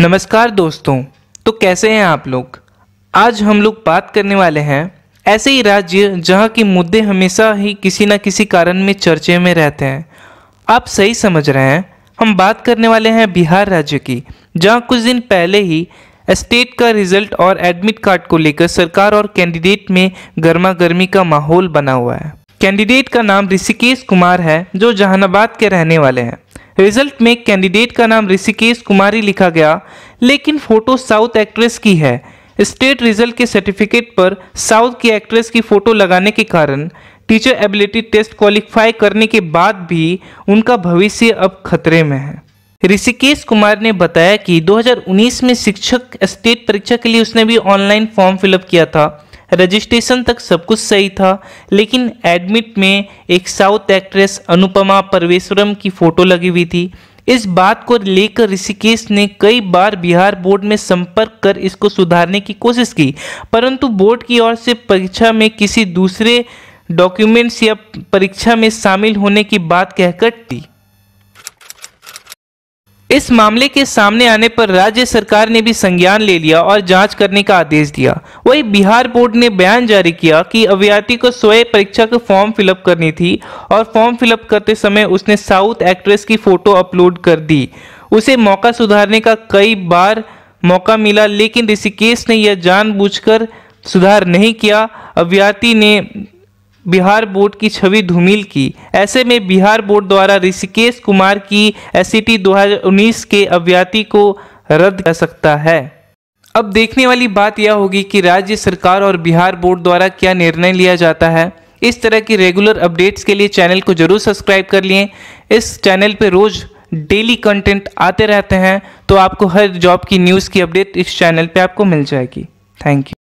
नमस्कार दोस्तों तो कैसे हैं आप लोग आज हम लोग बात करने वाले हैं ऐसे ही राज्य जहाँ के मुद्दे हमेशा ही किसी ना किसी कारण में चर्चे में रहते हैं आप सही समझ रहे हैं हम बात करने वाले हैं बिहार राज्य की जहाँ कुछ दिन पहले ही स्टेट का रिजल्ट और एडमिट कार्ड को लेकर सरकार और कैंडिडेट में गर्मा गर्मी का माहौल बना हुआ है कैंडिडेट का नाम ऋषिकेश कुमार है जो जहानाबाद के रहने वाले हैं रिजल्ट में कैंडिडेट का नाम ऋषिकेश कुमारी लिखा गया लेकिन फोटो साउथ एक्ट्रेस की है स्टेट रिजल्ट के सर्टिफिकेट पर साउथ की एक्ट्रेस की फोटो लगाने के कारण टीचर एबिलिटी टेस्ट क्वालिफाई करने के बाद भी उनका भविष्य अब खतरे में है ऋषिकेश कुमार ने बताया कि 2019 में शिक्षक स्टेट परीक्षा के लिए उसने भी ऑनलाइन फॉर्म फिलअप किया था रजिस्ट्रेशन तक सब कुछ सही था लेकिन एडमिट में एक साउथ एक्ट्रेस अनुपमा परमेश्वरम की फ़ोटो लगी हुई थी इस बात को लेकर ऋषिकेश ने कई बार बिहार बोर्ड में संपर्क कर इसको सुधारने की कोशिश की परंतु बोर्ड की ओर से परीक्षा में किसी दूसरे डॉक्यूमेंट्स या परीक्षा में शामिल होने की बात कहकर टी इस मामले के सामने आने पर राज्य सरकार ने भी संज्ञान ले लिया और जांच करने का आदेश दिया वही बिहार बोर्ड ने बयान जारी किया कि अभ्यर्थी को स्वयं परीक्षा का फॉर्म फिलअप करनी थी और फॉर्म फिलअप करते समय उसने साउथ एक्ट्रेस की फोटो अपलोड कर दी उसे मौका सुधारने का कई बार मौका मिला लेकिन ऋषिकेश ने यह जानबूझकर सुधार नहीं किया अभ्यर्थी ने बिहार बोर्ड की छवि धूमिल की ऐसे में बिहार बोर्ड द्वारा ऋषिकेश कुमार की एस e 2019 के अभ्याती को रद्द कर सकता है अब देखने वाली बात यह होगी कि राज्य सरकार और बिहार बोर्ड द्वारा क्या निर्णय लिया जाता है इस तरह की रेगुलर अपडेट्स के लिए चैनल को जरूर सब्सक्राइब कर लिए इस चैनल पर रोज़ डेली कंटेंट आते रहते हैं तो आपको हर जॉब की न्यूज़ की अपडेट इस चैनल पर आपको मिल जाएगी थैंक यू